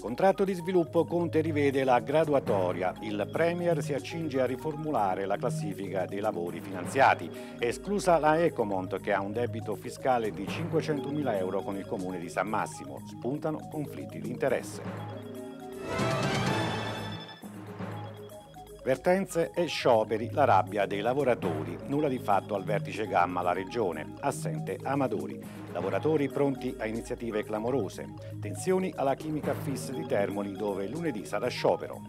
Contratto di sviluppo Conte rivede la graduatoria. Il Premier si accinge a riformulare la classifica dei lavori finanziati, esclusa la Ecomont che ha un debito fiscale di 500.000 euro con il comune di San Massimo. Spuntano conflitti di interesse. Vertenze e scioperi, la rabbia dei lavoratori. Nulla di fatto al vertice Gamma la regione. Assente Amadori. Lavoratori pronti a iniziative clamorose. Tensioni alla chimica FIS di Termoli dove lunedì sarà sciopero.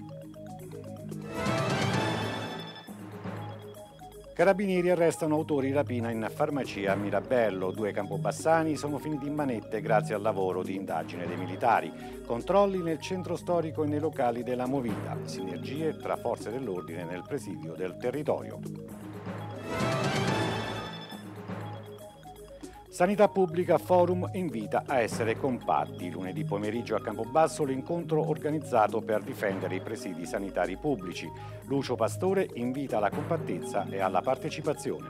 Carabinieri arrestano autori rapina in farmacia a Mirabello. Due campobassani sono finiti in manette grazie al lavoro di indagine dei militari. Controlli nel centro storico e nei locali della Movita. Sinergie tra forze dell'ordine nel presidio del territorio. Sanità Pubblica Forum invita a essere compatti. Lunedì pomeriggio a Campobasso l'incontro organizzato per difendere i presidi sanitari pubblici. Lucio Pastore invita alla compattezza e alla partecipazione.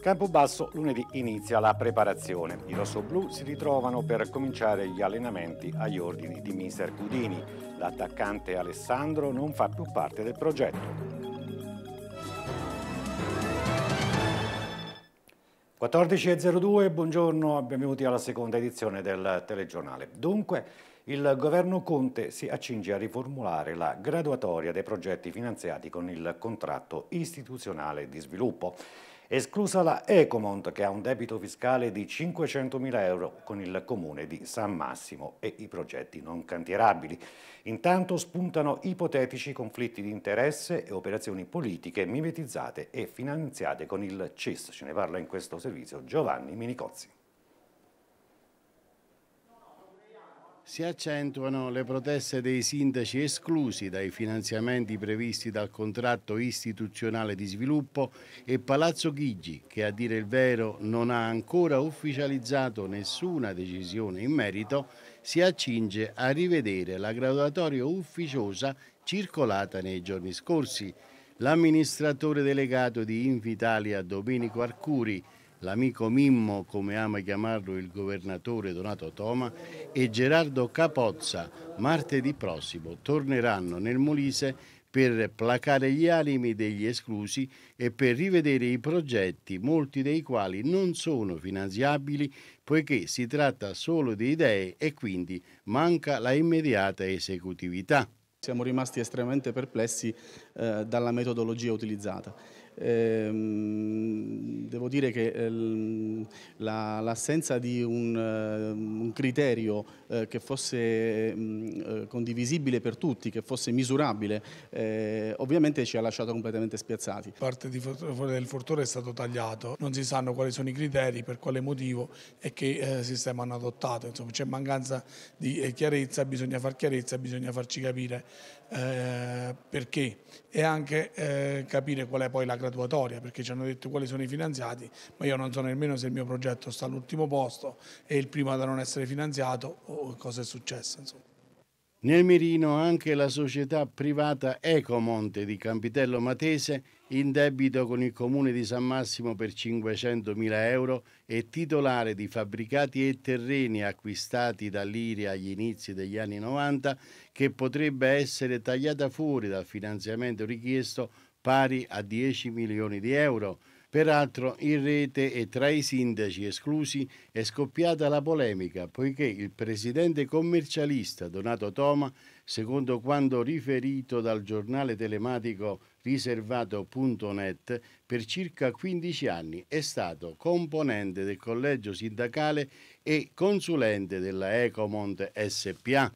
Campobasso lunedì inizia la preparazione. I rossoblù si ritrovano per cominciare gli allenamenti agli ordini di mister Cudini. L'attaccante Alessandro non fa più parte del progetto. 14.02, buongiorno, benvenuti alla seconda edizione del telegiornale. Dunque, il governo Conte si accinge a riformulare la graduatoria dei progetti finanziati con il contratto istituzionale di sviluppo esclusa la Ecomont che ha un debito fiscale di 500.000 euro con il comune di San Massimo e i progetti non cantierabili. Intanto spuntano ipotetici conflitti di interesse e operazioni politiche mimetizzate e finanziate con il CIS. Ce ne parla in questo servizio Giovanni Minicozzi. Si accentuano le proteste dei sindaci esclusi dai finanziamenti previsti dal contratto istituzionale di sviluppo e Palazzo Chigi, che a dire il vero non ha ancora ufficializzato nessuna decisione in merito, si accinge a rivedere la graduatoria ufficiosa circolata nei giorni scorsi. L'amministratore delegato di Invitalia, Domenico Arcuri, l'amico Mimmo, come ama chiamarlo il governatore Donato Toma, e Gerardo Capozza martedì prossimo torneranno nel Molise per placare gli animi degli esclusi e per rivedere i progetti, molti dei quali non sono finanziabili poiché si tratta solo di idee e quindi manca la immediata esecutività. Siamo rimasti estremamente perplessi eh, dalla metodologia utilizzata Ehm, devo dire che ehm, l'assenza la, di un, uh, un criterio uh, che fosse um, uh, condivisibile per tutti, che fosse misurabile, eh, ovviamente ci ha lasciato completamente spiazzati. Parte di, del fortore è stato tagliato, non si sanno quali sono i criteri, per quale motivo e che eh, sistema hanno adottato, insomma c'è mancanza di eh, chiarezza, bisogna far chiarezza, bisogna farci capire eh, perché e anche eh, capire qual è poi la graduatoria, perché ci hanno detto quali sono i finanziati, ma io non so nemmeno se il mio progetto sta all'ultimo posto e il primo da non essere finanziato o cosa è successo. Insomma. Nel mirino anche la società privata Ecomonte di Campitello Matese in debito con il comune di San Massimo per 500.000 euro e titolare di fabbricati e terreni acquistati dall'Iri agli inizi degli anni 90 che potrebbe essere tagliata fuori dal finanziamento richiesto pari a 10 milioni di euro Peraltro in rete e tra i sindaci esclusi è scoppiata la polemica poiché il presidente commercialista Donato Toma, secondo quanto riferito dal giornale telematico riservato.net, per circa 15 anni è stato componente del collegio sindacale e consulente della Ecomont SPA,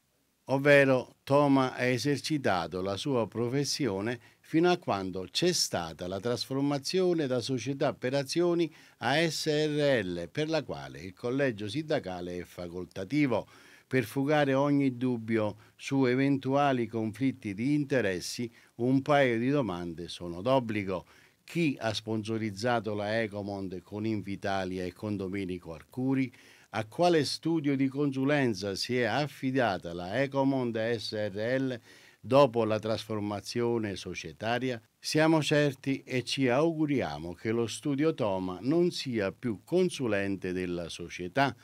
ovvero Toma ha esercitato la sua professione fino a quando c'è stata la trasformazione da società per azioni a SRL, per la quale il collegio sindacale è facoltativo per fugare ogni dubbio su eventuali conflitti di interessi, un paio di domande sono d'obbligo. Chi ha sponsorizzato la Ecomond con Invitalia e con Domenico Arcuri? A quale studio di consulenza si è affidata la Ecomond SRL dopo la trasformazione societaria, siamo certi e ci auguriamo che lo studio Toma non sia più consulente della società,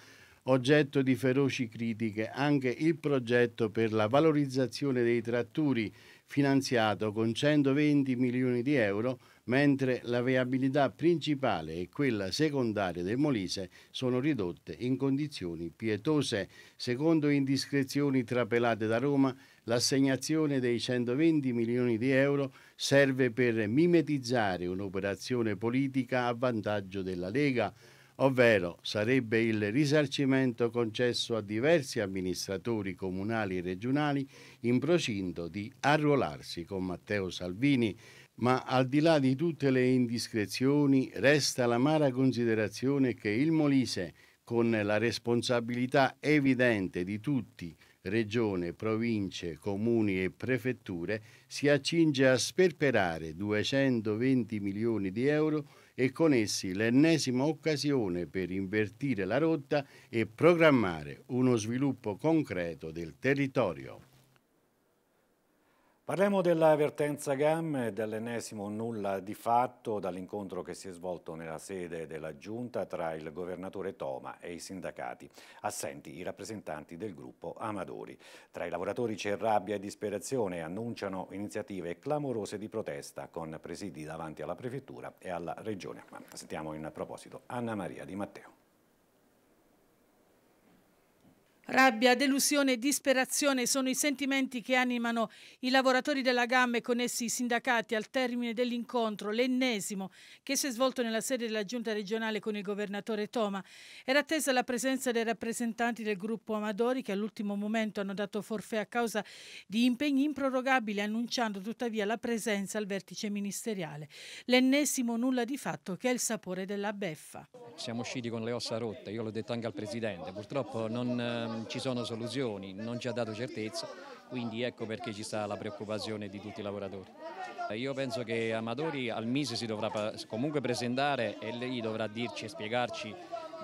oggetto di feroci critiche anche il progetto per la valorizzazione dei tratturi, finanziato con 120 milioni di euro, mentre la viabilità principale e quella secondaria del Molise sono ridotte in condizioni pietose. Secondo indiscrezioni trapelate da Roma, l'assegnazione dei 120 milioni di euro serve per mimetizzare un'operazione politica a vantaggio della Lega, ovvero sarebbe il risarcimento concesso a diversi amministratori comunali e regionali in procinto di arruolarsi con Matteo Salvini. Ma al di là di tutte le indiscrezioni resta l'amara considerazione che il Molise, con la responsabilità evidente di tutti regione, province, comuni e prefetture si accinge a sperperare 220 milioni di euro e con essi l'ennesima occasione per invertire la rotta e programmare uno sviluppo concreto del territorio. Parliamo dell'avvertenza GAM e dell'ennesimo nulla di fatto dall'incontro che si è svolto nella sede della Giunta tra il governatore Toma e i sindacati. Assenti i rappresentanti del gruppo Amadori. Tra i lavoratori c'è rabbia e disperazione annunciano iniziative clamorose di protesta con presidi davanti alla Prefettura e alla Regione. Ma sentiamo in proposito Anna Maria Di Matteo. Rabbia, delusione e disperazione sono i sentimenti che animano i lavoratori della gamma e con essi i sindacati al termine dell'incontro, l'ennesimo, che si è svolto nella sede della giunta regionale con il governatore Toma. Era attesa la presenza dei rappresentanti del gruppo Amadori che all'ultimo momento hanno dato forfè a causa di impegni improrogabili, annunciando tuttavia la presenza al vertice ministeriale. L'ennesimo nulla di fatto che è il sapore della beffa. Siamo usciti con le ossa rotte, io l'ho detto anche al Presidente, purtroppo non eh, non ci sono soluzioni, non ci ha dato certezza, quindi ecco perché ci sta la preoccupazione di tutti i lavoratori. Io penso che Amatori al Mise si dovrà comunque presentare e lei dovrà dirci e spiegarci,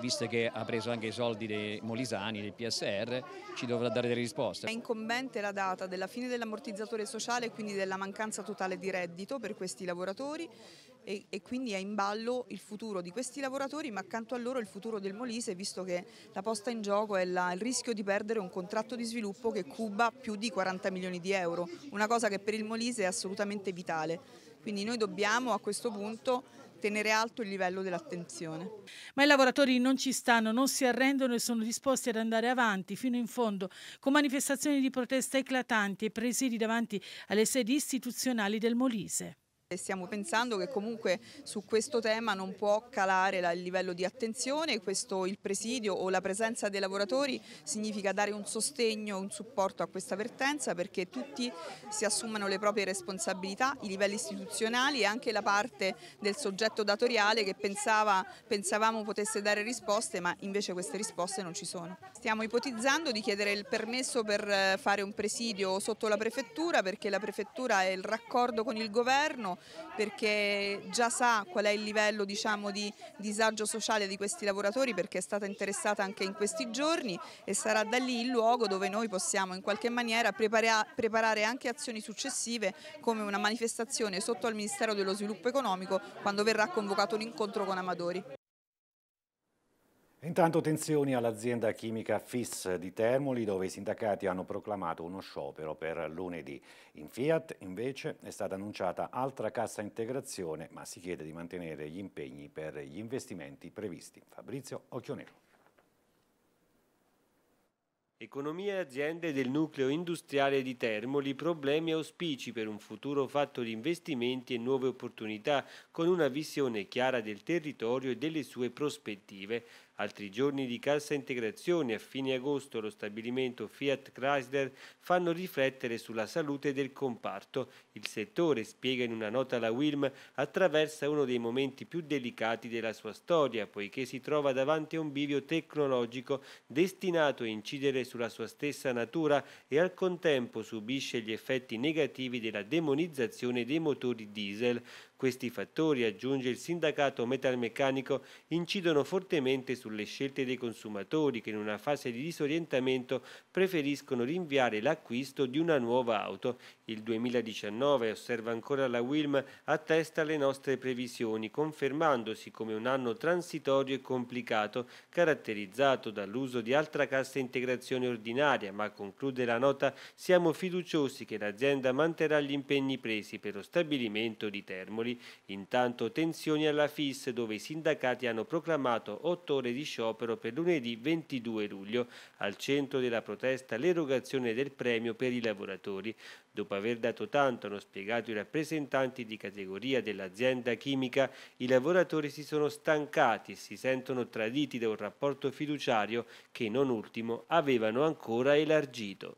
visto che ha preso anche i soldi dei Molisani, del PSR, ci dovrà dare delle risposte. È incombente la data della fine dell'ammortizzatore sociale e quindi della mancanza totale di reddito per questi lavoratori e, e, quindi è in ballo il futuro di questi lavoratori, ma accanto a loro il futuro del Molise, visto che la posta in gioco è la, il rischio di perdere un contratto di sviluppo che cuba più di 40 milioni di euro, una cosa che per il Molise è assolutamente vitale. Quindi noi dobbiamo a questo punto tenere alto il livello dell'attenzione. Ma i lavoratori non ci stanno, non si arrendono e sono disposti ad andare avanti fino in fondo con manifestazioni di protesta eclatanti e presidi davanti alle sedi istituzionali del Molise. E stiamo pensando che comunque su questo tema non può calare il livello di attenzione, questo, il presidio o la presenza dei lavoratori significa dare un sostegno, un supporto a questa vertenza perché tutti si assumano le proprie responsabilità, i livelli istituzionali e anche la parte del soggetto datoriale che pensava, pensavamo potesse dare risposte ma invece queste risposte non ci sono. Stiamo ipotizzando di chiedere il permesso per eh, fare un presidio sotto la prefettura perché la prefettura è il raccordo con il governo perché già sa qual è il livello diciamo, di disagio sociale di questi lavoratori perché è stata interessata anche in questi giorni e sarà da lì il luogo dove noi possiamo in qualche maniera preparare anche azioni successive come una manifestazione sotto al Ministero dello Sviluppo Economico quando verrà convocato l'incontro con Amadori. Intanto tensioni all'azienda chimica FIS di Termoli dove i sindacati hanno proclamato uno sciopero per lunedì. In Fiat invece è stata annunciata altra cassa integrazione ma si chiede di mantenere gli impegni per gli investimenti previsti. Fabrizio Occhionero. Economia e aziende del nucleo industriale di Termoli, problemi e auspici per un futuro fatto di investimenti e nuove opportunità, con una visione chiara del territorio e delle sue prospettive. Altri giorni di cassa integrazione a fine agosto lo stabilimento Fiat Chrysler fanno riflettere sulla salute del comparto. Il settore, spiega in una nota la Wilm, attraversa uno dei momenti più delicati della sua storia, poiché si trova davanti a un bivio tecnologico destinato a incidere sulla sua stessa natura e al contempo subisce gli effetti negativi della demonizzazione dei motori diesel. Questi fattori, aggiunge il sindacato metalmeccanico, incidono fortemente sulle scelte dei consumatori che in una fase di disorientamento preferiscono rinviare l'acquisto di una nuova auto il 2019, osserva ancora la Wilm, attesta le nostre previsioni, confermandosi come un anno transitorio e complicato, caratterizzato dall'uso di altra cassa integrazione ordinaria, ma conclude la nota, siamo fiduciosi che l'azienda manterrà gli impegni presi per lo stabilimento di Termoli. Intanto tensioni alla FIS, dove i sindacati hanno proclamato otto ore di sciopero per lunedì 22 luglio, al centro della protesta l'erogazione del premio per i lavoratori. Dopo aver dato tanto, hanno spiegato i rappresentanti di categoria dell'azienda chimica, i lavoratori si sono stancati e si sentono traditi da un rapporto fiduciario che non ultimo avevano ancora elargito.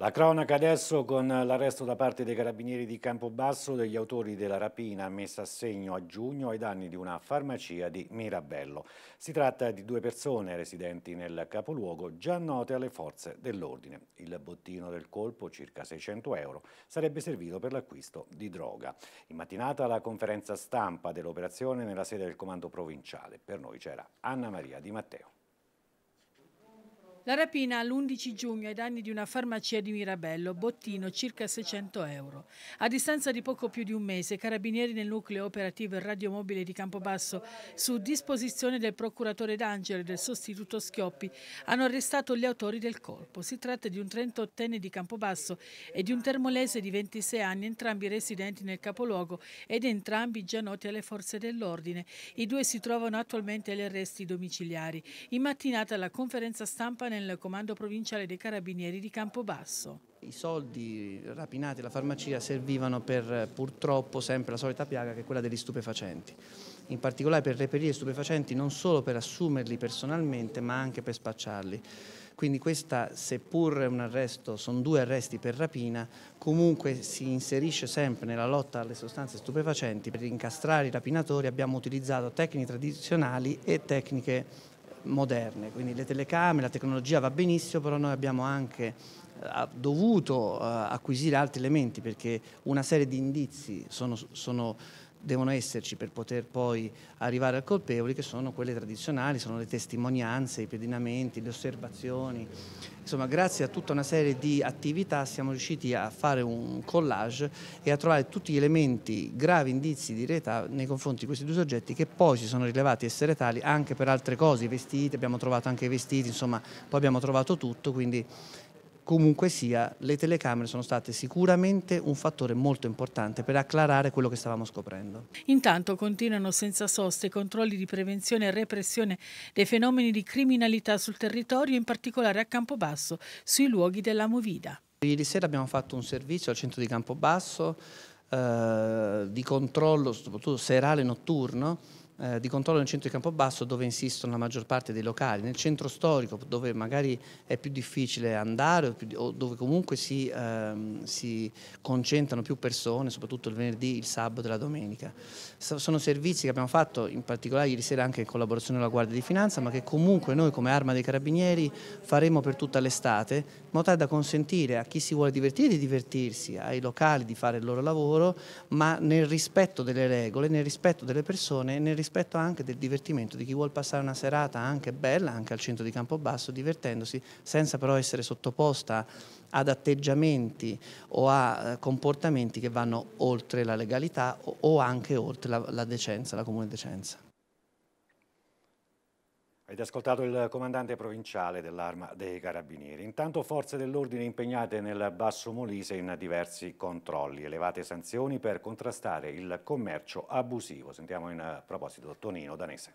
La cronaca adesso con l'arresto da parte dei carabinieri di Campobasso degli autori della rapina messa a segno a giugno ai danni di una farmacia di Mirabello. Si tratta di due persone residenti nel capoluogo già note alle forze dell'ordine. Il bottino del colpo, circa 600 euro, sarebbe servito per l'acquisto di droga. In mattinata la conferenza stampa dell'operazione nella sede del comando provinciale. Per noi c'era Anna Maria Di Matteo. La rapina l'11 giugno ai danni di una farmacia di Mirabello, bottino circa 600 euro. A distanza di poco più di un mese, carabinieri nel nucleo operativo e radiomobile di Campobasso, su disposizione del procuratore D'Angelo e del sostituto Schioppi, hanno arrestato gli autori del colpo. Si tratta di un 38enne di Campobasso e di un termolese di 26 anni, entrambi residenti nel capoluogo ed entrambi già noti alle forze dell'ordine. I due si trovano attualmente agli arresti domiciliari. In mattinata la conferenza stampa nel nel Comando Provinciale dei Carabinieri di Campobasso. I soldi rapinati alla farmacia servivano per purtroppo sempre la solita piaga che è quella degli stupefacenti, in particolare per reperire stupefacenti non solo per assumerli personalmente ma anche per spacciarli. Quindi questa, seppur un arresto, sono due arresti per rapina, comunque si inserisce sempre nella lotta alle sostanze stupefacenti. Per incastrare i rapinatori abbiamo utilizzato tecniche tradizionali e tecniche moderne, quindi le telecamere, la tecnologia va benissimo, però noi abbiamo anche eh, dovuto eh, acquisire altri elementi perché una serie di indizi sono, sono devono esserci per poter poi arrivare al colpevole, che sono quelle tradizionali, sono le testimonianze, i pedinamenti, le osservazioni. Insomma, grazie a tutta una serie di attività siamo riusciti a fare un collage e a trovare tutti gli elementi, gravi indizi di realtà nei confronti di questi due soggetti che poi si sono rilevati essere tali anche per altre cose, i vestiti, abbiamo trovato anche i vestiti, insomma, poi abbiamo trovato tutto, quindi comunque sia, le telecamere sono state sicuramente un fattore molto importante per acclarare quello che stavamo scoprendo. Intanto continuano senza sosta i controlli di prevenzione e repressione dei fenomeni di criminalità sul territorio, in particolare a Campobasso, sui luoghi della Movida. Ieri sera abbiamo fatto un servizio al centro di Campobasso eh, di controllo, soprattutto serale e notturno, eh, di controllo nel centro di Campobasso dove insistono la maggior parte dei locali, nel centro storico dove magari è più difficile andare o, più, o dove comunque si, ehm, si, concentrano più persone, soprattutto il venerdì, il sabato e la domenica. So, sono servizi che abbiamo fatto in particolare ieri sera anche in collaborazione con la Guardia di Finanza ma che comunque noi come Arma dei Carabinieri faremo per tutta l'estate in modo tale da consentire a chi si vuole divertire di divertirsi, ai locali di fare il loro lavoro ma nel rispetto delle regole, nel rispetto delle persone e nel rispetto rispetto anche del divertimento di chi vuole passare una serata anche bella, anche al centro di Campobasso, divertendosi senza però essere sottoposta ad atteggiamenti o a eh, comportamenti che vanno oltre la legalità o anche oltre la, la decenza, la comune decenza. Avete ascoltato il comandante provinciale dell'arma dei carabinieri. Intanto forze dell'ordine impegnate nel Basso Molise in diversi controlli, elevate sanzioni per contrastare il commercio abusivo. Sentiamo in proposito Tonino Danese.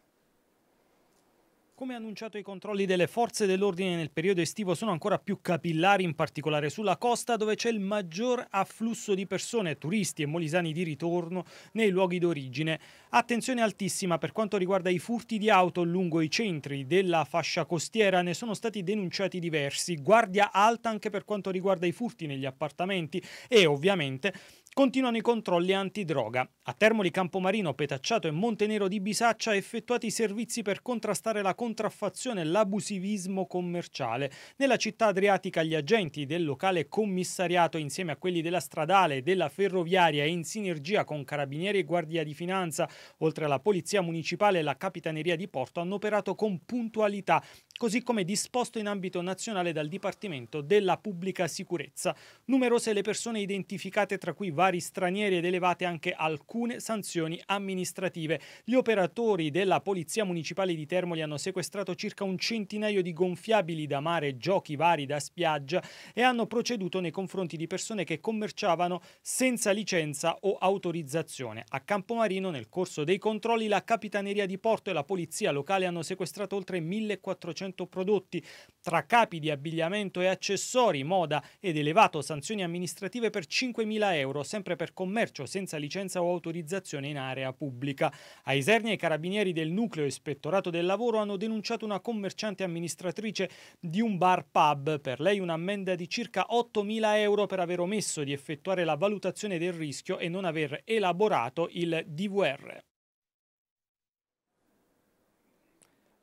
Come annunciato i controlli delle forze dell'ordine nel periodo estivo sono ancora più capillari, in particolare sulla costa dove c'è il maggior afflusso di persone, turisti e molisani di ritorno nei luoghi d'origine. Attenzione altissima per quanto riguarda i furti di auto lungo i centri della fascia costiera, ne sono stati denunciati diversi. Guardia alta anche per quanto riguarda i furti negli appartamenti e ovviamente Continuano i controlli antidroga. A Termoli Campomarino, Petacciato e Montenero di Bisaccia effettuati i servizi per contrastare la contraffazione e l'abusivismo commerciale. Nella città adriatica gli agenti del locale commissariato insieme a quelli della stradale, e della ferroviaria e in sinergia con carabinieri e guardia di finanza, oltre alla polizia municipale e la capitaneria di porto hanno operato con puntualità così come disposto in ambito nazionale dal Dipartimento della Pubblica Sicurezza. Numerose le persone identificate, tra cui vari stranieri ed elevate anche alcune sanzioni amministrative. Gli operatori della Polizia Municipale di Termoli hanno sequestrato circa un centinaio di gonfiabili da mare, giochi vari da spiaggia e hanno proceduto nei confronti di persone che commerciavano senza licenza o autorizzazione. A Campomarino nel corso dei controlli la Capitaneria di Porto e la Polizia locale hanno sequestrato oltre 1400 100 prodotti tra capi di abbigliamento e accessori, moda ed elevato sanzioni amministrative per 5.000 euro, sempre per commercio senza licenza o autorizzazione in area pubblica. A Isernia i carabinieri del nucleo ispettorato del lavoro hanno denunciato una commerciante amministratrice di un bar pub, per lei un'ammenda di circa 8.000 euro per aver omesso di effettuare la valutazione del rischio e non aver elaborato il DVR.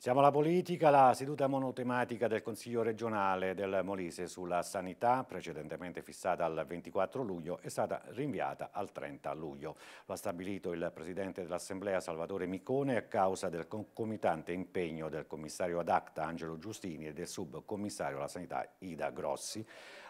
Siamo alla politica, la seduta monotematica del Consiglio regionale del Molise sulla sanità, precedentemente fissata al 24 luglio, è stata rinviata al 30 luglio. Lo ha stabilito il Presidente dell'Assemblea Salvatore Micone a causa del concomitante impegno del commissario ad acta Angelo Giustini e del subcommissario alla sanità Ida Grossi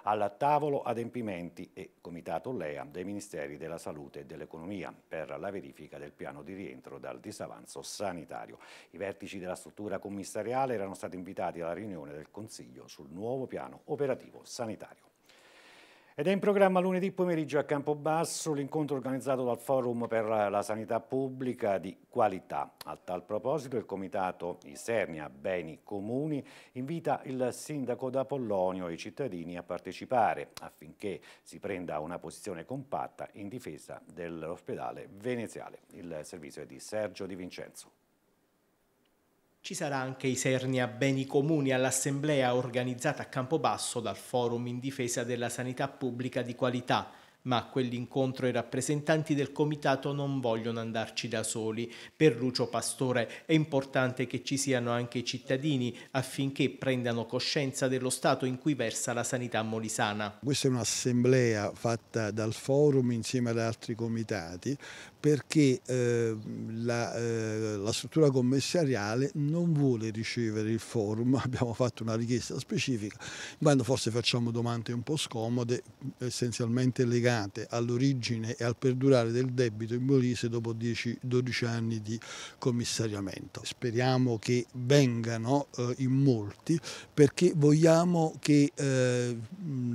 al tavolo adempimenti e comitato LEA dei Ministeri della Salute e dell'Economia per la verifica del piano di rientro dal disavanzo sanitario. I vertici della struttura commissariale erano stati invitati alla riunione del Consiglio sul nuovo piano operativo sanitario. Ed è in programma lunedì pomeriggio a Campobasso l'incontro organizzato dal Forum per la Sanità Pubblica di Qualità. A tal proposito il Comitato Isernia Beni Comuni invita il Sindaco d'Apollonio e i cittadini a partecipare affinché si prenda una posizione compatta in difesa dell'ospedale veneziale. Il servizio è di Sergio Di Vincenzo. Ci sarà anche Isernia Beni Comuni all'assemblea organizzata a Campobasso dal Forum in difesa della sanità pubblica di qualità, ma a quell'incontro i rappresentanti del comitato non vogliono andarci da soli. Per Lucio Pastore è importante che ci siano anche i cittadini affinché prendano coscienza dello stato in cui versa la sanità molisana. Questa è un'assemblea fatta dal forum insieme ad altri comitati perché eh, la, eh, la, struttura commissariale non vuole ricevere il forum, abbiamo fatto una richiesta specifica, quando forse facciamo domande un po' scomode, essenzialmente legate all'origine e al perdurare del debito in Molise dopo 10, 12 anni di commissariamento. Speriamo che vengano eh, in molti perché vogliamo che eh,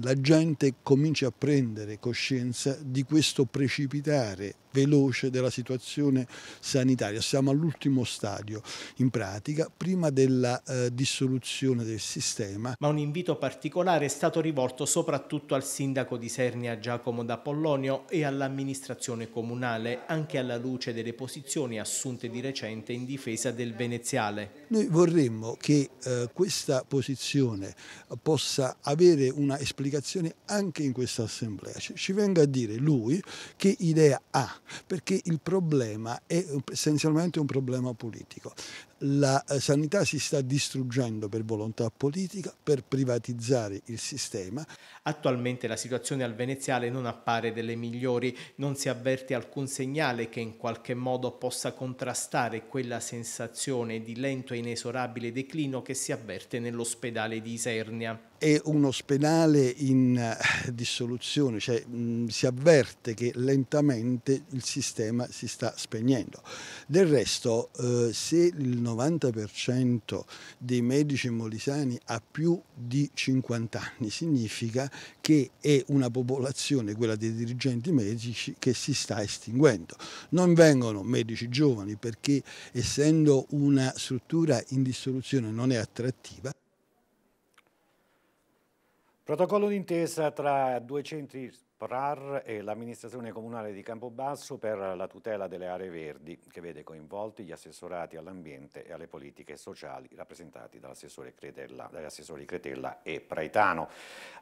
la gente cominci a prendere coscienza di questo precipitare veloce luce della situazione sanitaria. Siamo all'ultimo stadio in pratica, prima della eh, dissoluzione del sistema. Ma un invito particolare è stato rivolto soprattutto al sindaco di Sernia Giacomo D'Apollonio e all'amministrazione comunale, anche alla luce delle posizioni assunte di recente in difesa del veneziale. Noi vorremmo che eh, questa posizione possa avere una esplicazione anche in questa assemblea. Ci venga a dire lui che idea ha, perché perché il problema è essenzialmente un problema politico la eh, sanità si sta distruggendo per volontà politica, per privatizzare il sistema. Attualmente la situazione al veneziale non appare delle migliori, non si avverte alcun segnale che in qualche modo possa contrastare quella sensazione di lento e inesorabile declino che si avverte nell'ospedale di Isernia. È un ospedale in eh, dissoluzione, cioè si avverte che lentamente il sistema si sta spegnendo. Del resto, eh, se il 90% dei medici molisani ha più di 50 anni, significa che è una popolazione, quella dei dirigenti medici, che si sta estinguendo. Non vengono medici giovani perché essendo una struttura in dissoluzione non è attrattiva. Protocollo d'intesa tra due centri PRAR e l'amministrazione comunale di Campobasso per la tutela delle aree verdi, che vede coinvolti gli assessorati all'ambiente e alle politiche sociali rappresentati Cretella, dagli assessori Cretella e Praetano.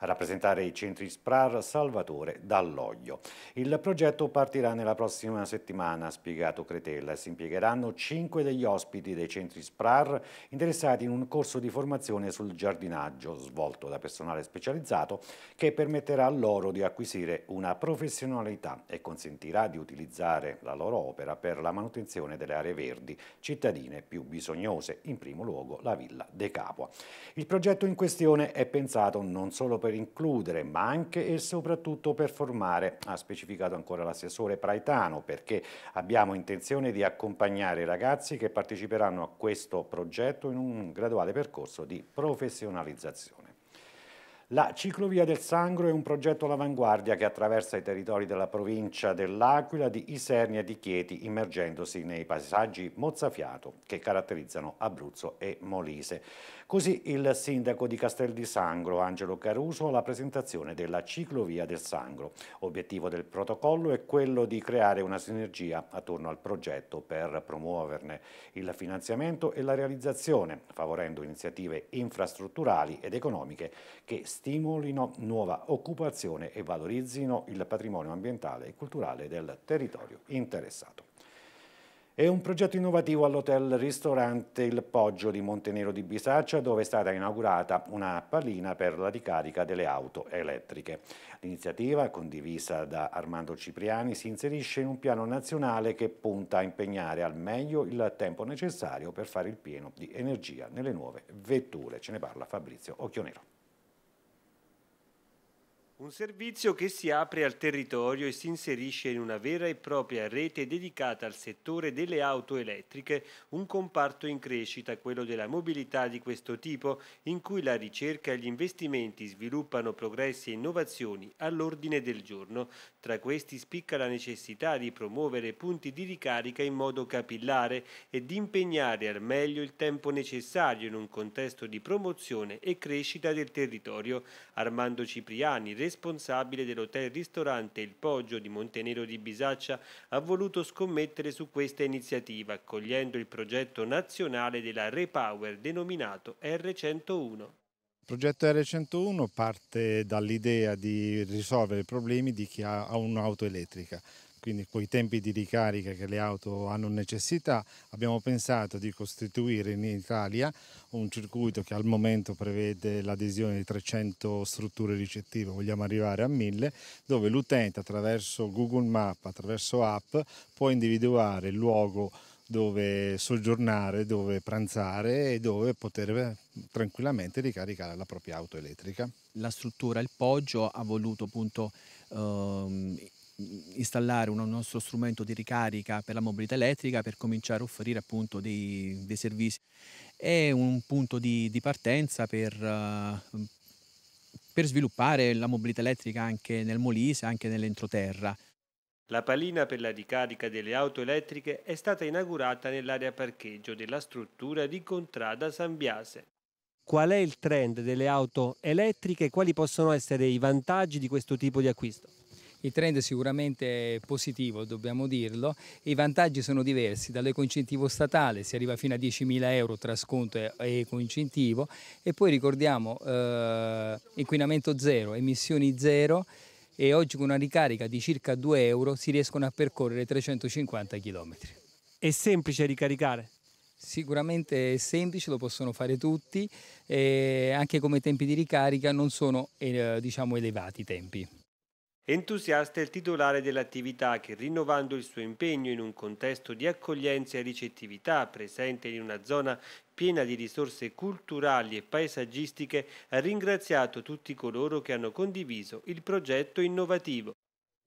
A rappresentare i centri SPRAR Salvatore Dall'Oglio. Il progetto partirà nella prossima settimana, ha spiegato Cretella, e si impiegheranno cinque degli ospiti dei centri SPRAR interessati in un corso di formazione sul giardinaggio svolto da personale specializzato che permetterà loro di acquisire acquisire una professionalità e consentirà di utilizzare la loro opera per la manutenzione delle aree verdi cittadine più bisognose, in primo luogo la Villa De Capua. Il progetto in questione è pensato non solo per includere, ma anche e soprattutto per formare, ha specificato ancora l'assessore Praetano, perché abbiamo intenzione di accompagnare i ragazzi che parteciperanno a questo progetto in un graduale percorso di professionalizzazione. La ciclovia del Sangro è un progetto all'avanguardia che attraversa i territori della provincia dell'Aquila, di Isernia e di Chieti, immergendosi nei paesaggi mozzafiato che caratterizzano Abruzzo e Molise. Così il sindaco di Castel di Sangro, Angelo Caruso, alla presentazione della ciclovia del Sangro. Obiettivo del protocollo è quello di creare una sinergia attorno al progetto per promuoverne il finanziamento e la realizzazione, favorendo iniziative infrastrutturali ed economiche che stimolino nuova occupazione e valorizzino il patrimonio ambientale e culturale del territorio interessato. È un progetto innovativo all'hotel-ristorante Il Poggio di Montenero di Bisaccia dove è stata inaugurata una pallina per la ricarica delle auto elettriche. L'iniziativa, condivisa da Armando Cipriani, si inserisce in un piano nazionale che punta a impegnare al meglio il tempo necessario per fare il pieno di energia nelle nuove vetture. Ce ne parla Fabrizio Occhionero. Un servizio che si apre al territorio e si inserisce in una vera e propria rete dedicata al settore delle auto elettriche, un comparto in crescita, quello della mobilità di questo tipo, in cui la ricerca e gli investimenti sviluppano progressi e innovazioni all'ordine del giorno. Tra questi spicca la necessità di promuovere punti di ricarica in modo capillare e di impegnare al meglio il tempo necessario in un contesto di promozione e crescita del territorio. Armando Cipriani, responsabile responsabile dell'hotel ristorante Il Poggio di Montenero di Bisaccia, ha voluto scommettere su questa iniziativa, accogliendo il progetto nazionale della Repower denominato R101. Il progetto R101 parte dall'idea di risolvere i problemi di chi ha un'auto elettrica quindi con i tempi di ricarica che le auto hanno necessità, abbiamo pensato di costituire in Italia un circuito che al momento prevede l'adesione di 300 strutture ricettive, vogliamo arrivare a 1000, dove l'utente attraverso Google Map, attraverso app, può individuare il luogo dove soggiornare, dove pranzare e dove poter eh, tranquillamente ricaricare la propria auto elettrica. La struttura, il poggio ha voluto appunto ehm, installare un nostro strumento di ricarica per la mobilità elettrica per cominciare a offrire appunto dei, dei servizi. È un punto di, di partenza per, per sviluppare la mobilità elettrica anche nel Molise, anche nell'entroterra. La palina per la ricarica delle auto elettriche è stata inaugurata nell'area parcheggio della struttura di Contrada San Biase. Qual è il trend delle auto elettriche e quali possono essere i vantaggi di questo tipo di acquisto? Il trend è sicuramente positivo, dobbiamo dirlo. I vantaggi sono diversi, dall'ecoincentivo statale si arriva fino a 10.000 euro tra sconto e ecoincentivo e poi ricordiamo eh, inquinamento zero, emissioni zero e oggi con una ricarica di circa 2 euro si riescono a percorrere 350 km. È semplice ricaricare? Sicuramente è semplice, lo possono fare tutti, anche come tempi di ricarica non sono eh, diciamo, elevati i tempi. Entusiasta è il titolare dell'attività che, rinnovando il suo impegno in un contesto di accoglienza e ricettività presente in una zona piena di risorse culturali e paesaggistiche, ha ringraziato tutti coloro che hanno condiviso il progetto innovativo.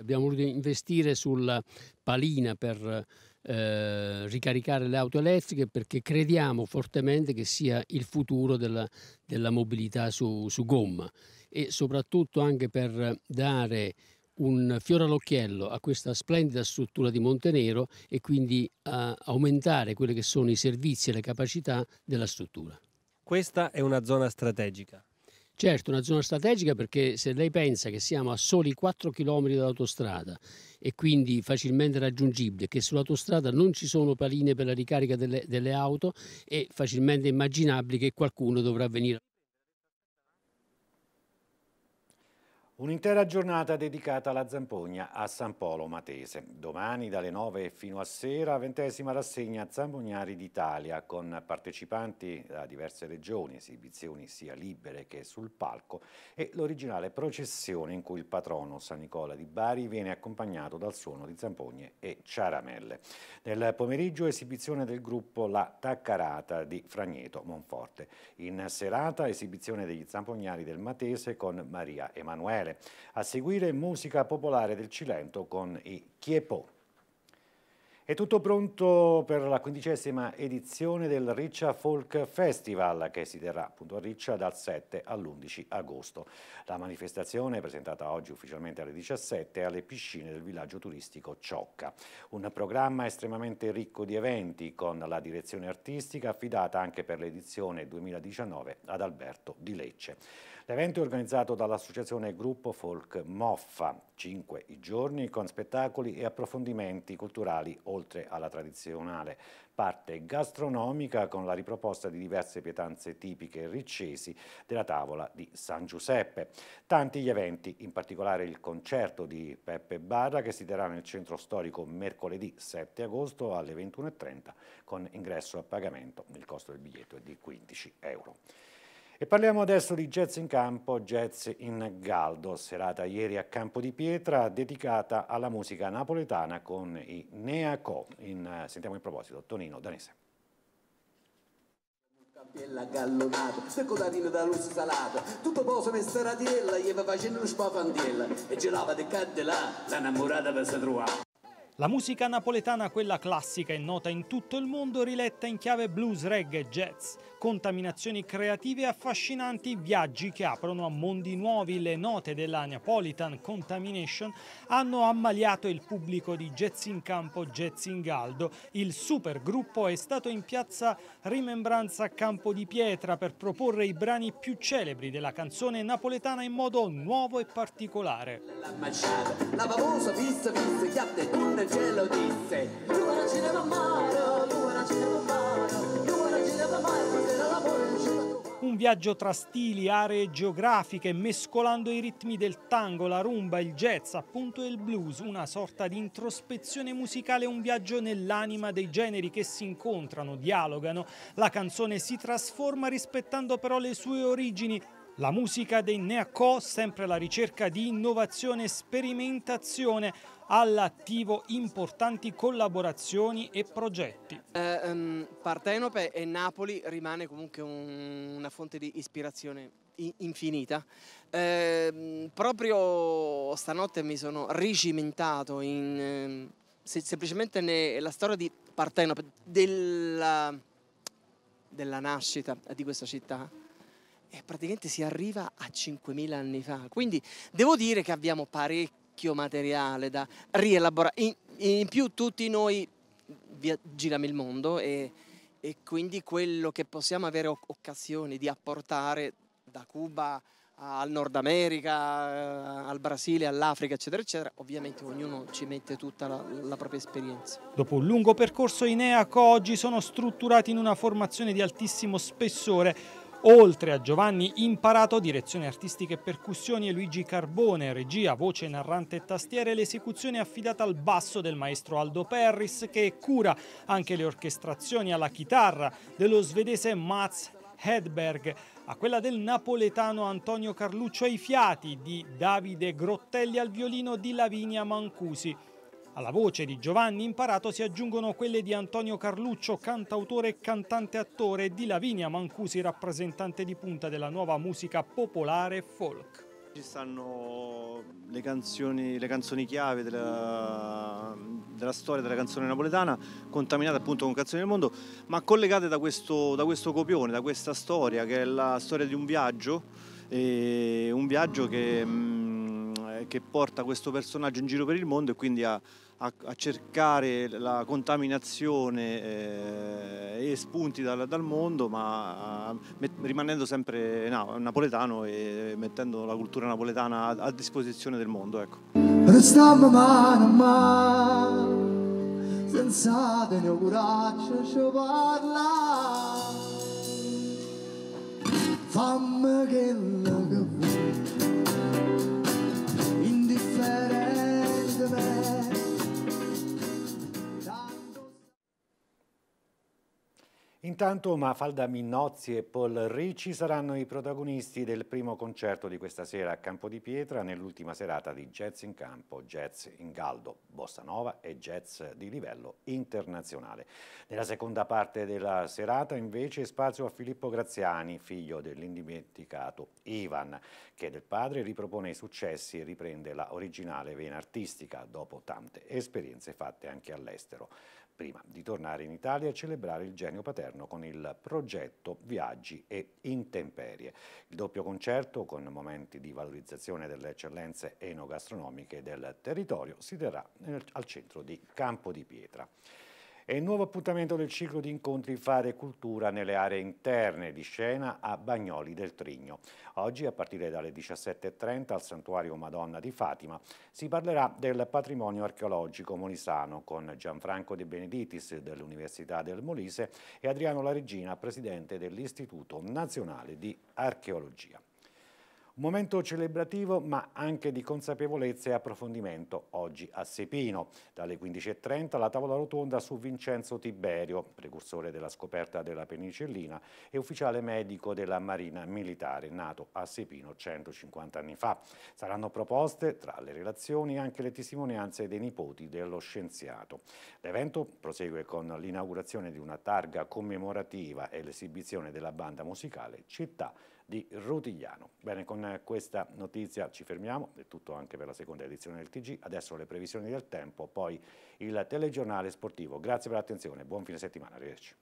Abbiamo voluto investire sulla palina per eh, ricaricare le auto elettriche perché crediamo fortemente che sia il futuro della, della mobilità su, su gomma e soprattutto anche per dare un fiore all'occhiello a questa splendida struttura di Montenero e quindi aumentare quelli che sono i servizi e le capacità della struttura. Questa è una zona strategica. Certo, una zona strategica perché se lei pensa che siamo a soli 4 km dall'autostrada e quindi facilmente raggiungibile, che sull'autostrada non ci sono paline per la ricarica delle, delle auto, è facilmente immaginabile che qualcuno dovrà venire Un'intera giornata dedicata alla Zampogna a San Polo Matese. Domani dalle 9 fino a sera, ventesima rassegna Zampognari d'Italia con partecipanti da diverse regioni, esibizioni sia libere che sul palco e l'originale processione in cui il patrono San Nicola di Bari viene accompagnato dal suono di zampogne e ciaramelle. Nel pomeriggio esibizione del gruppo La Taccarata di Fragneto Monforte. In serata esibizione degli Zampognari del Matese con Maria Emanuele straniere. A seguire musica popolare del Cilento con i Chiepò. È tutto pronto per la quindicesima edizione del Riccia Folk Festival che si terrà appunto a Riccia dal 7 all'11 agosto. La manifestazione è presentata oggi ufficialmente alle 17 alle piscine del villaggio turistico Ciocca. Un programma estremamente ricco di eventi con la direzione artistica affidata anche per l'edizione 2019 ad Alberto Di Lecce. L'evento è organizzato dall'associazione Gruppo Folk Moffa, 5 i giorni con spettacoli e approfondimenti culturali oltre alla tradizionale parte gastronomica con la riproposta di diverse pietanze tipiche riccesi della tavola di San Giuseppe. Tanti gli eventi, in particolare il concerto di Peppe Barra che si terrà nel centro storico mercoledì 7 agosto alle 21.30 con ingresso a pagamento. Il costo del biglietto è di 15 euro. E parliamo adesso di jazz in campo, jazz in Galdo, serata ieri a Campo di Pietra dedicata alla musica napoletana con i Neaco. In, eh, sentiamo il proposito Tonino Danese. Campiella gallonata, se codarino da luce salata, tutto posto messa radiella, gli facendo una spafandiella, e gelava di cadde là, la innamorata per se trovare. La musica napoletana, quella classica e nota in tutto il mondo, riletta in chiave blues, reggae e jazz. Contaminazioni creative e affascinanti, viaggi che aprono a mondi nuovi. Le note della Neapolitan Contamination hanno ammaliato il pubblico di Jazz in Campo, Jazz in Galdo. Il supergruppo è stato in piazza Rimembranza Campo di Pietra per proporre i brani più celebri della canzone napoletana in modo nuovo e particolare. La maciata, la bavosa, pizza, vista, chiatte, donne, nel cielo disse You wanna ci never mare, you wanna ci never mare, you wanna ci never mare, non ci va un viaggio tra stili, aree geografiche, mescolando i ritmi del tango, la rumba, il jazz, appunto il blues, una sorta di introspezione musicale, un viaggio nell'anima dei generi che si incontrano, dialogano. La canzone si trasforma rispettando però le sue origini, la musica dei Neacò, sempre alla ricerca di innovazione e sperimentazione, all'attivo importanti collaborazioni e progetti. Eh, um, Partenope e Napoli rimane comunque un, una fonte di ispirazione infinita. Eh, proprio stanotte mi sono rigimentato in, ehm, se, semplicemente nella storia di Partenope, della, della nascita di questa città e eh, praticamente si arriva a 5.000 anni fa. Quindi devo dire che abbiamo parecchio materiale da rielaborare. In, in più tutti noi via, girami il mondo e, e quindi quello che possiamo avere occasione di apportare da Cuba al Nord America, eh, al Brasile, all'Africa, eccetera, eccetera, ovviamente ognuno ci mette tutta la, la, propria esperienza. Dopo un lungo percorso in EACO oggi sono strutturati in una formazione di altissimo spessore Oltre a Giovanni Imparato, direzione artistica e percussioni, e Luigi Carbone, regia, voce, narrante e tastiere, l'esecuzione è affidata al basso del maestro Aldo Perris, che cura anche le orchestrazioni alla chitarra dello svedese Mats Hedberg, a quella del napoletano Antonio Carluccio ai fiati, di Davide Grottelli al violino di Lavinia Mancusi. Alla voce di Giovanni Imparato si aggiungono quelle di Antonio Carluccio, cantautore e cantante attore, e di Lavinia Mancusi, rappresentante di punta della nuova musica popolare folk. Ci stanno le canzoni, le canzoni chiave della, della, storia della canzone napoletana, contaminate appunto con canzoni del mondo, ma collegate da questo, da questo copione, da questa storia, che è la storia di un viaggio, un viaggio che, mm, che porta questo personaggio in giro per il mondo e quindi a a, a cercare la contaminazione eh, e spunti dal, dal mondo, ma eh, met, rimanendo sempre no, napoletano e mettendo la cultura napoletana a, a disposizione del mondo. Ecco. Restammo mano a mano, senza tenere coraggio ci parla, fammi che la che Intanto Mafalda Minnozzi e Paul Ricci saranno i protagonisti del primo concerto di questa sera a Campo di Pietra nell'ultima serata di Jazz in Campo, Jazz in Galdo, Bossa Nova e Jazz di livello internazionale. Nella seconda parte della serata invece spazio a Filippo Graziani, figlio dell'indimenticato Ivan, che del padre ripropone i successi e riprende la originale vena artistica dopo tante esperienze fatte anche all'estero prima di tornare in Italia a celebrare il genio paterno con il progetto Viaggi e Intemperie. Il doppio concerto, con momenti di valorizzazione delle eccellenze enogastronomiche del territorio, si terrà al centro di Campo di Pietra. È il nuovo appuntamento del ciclo di incontri Fare Cultura nelle aree interne di Scena a Bagnoli del Trigno. Oggi, a partire dalle 17.30 al Santuario Madonna di Fatima, si parlerà del patrimonio archeologico molisano con Gianfranco De Beneditis dell'Università del Molise e Adriano La Regina, presidente dell'Istituto Nazionale di Archeologia. Un momento celebrativo ma anche di consapevolezza e approfondimento oggi a Sepino. Dalle 15.30 la tavola rotonda su Vincenzo Tiberio, precursore della scoperta della penicillina e ufficiale medico della Marina Militare, nato a Sepino 150 anni fa. Saranno proposte tra le relazioni anche le testimonianze dei nipoti dello scienziato. L'evento prosegue con l'inaugurazione di una targa commemorativa e l'esibizione della banda musicale Città di Rutigliano. Bene, con questa notizia ci fermiamo, è tutto anche per la seconda edizione del TG, adesso le previsioni del tempo, poi il telegiornale sportivo. Grazie per l'attenzione, buon fine settimana, arrivederci.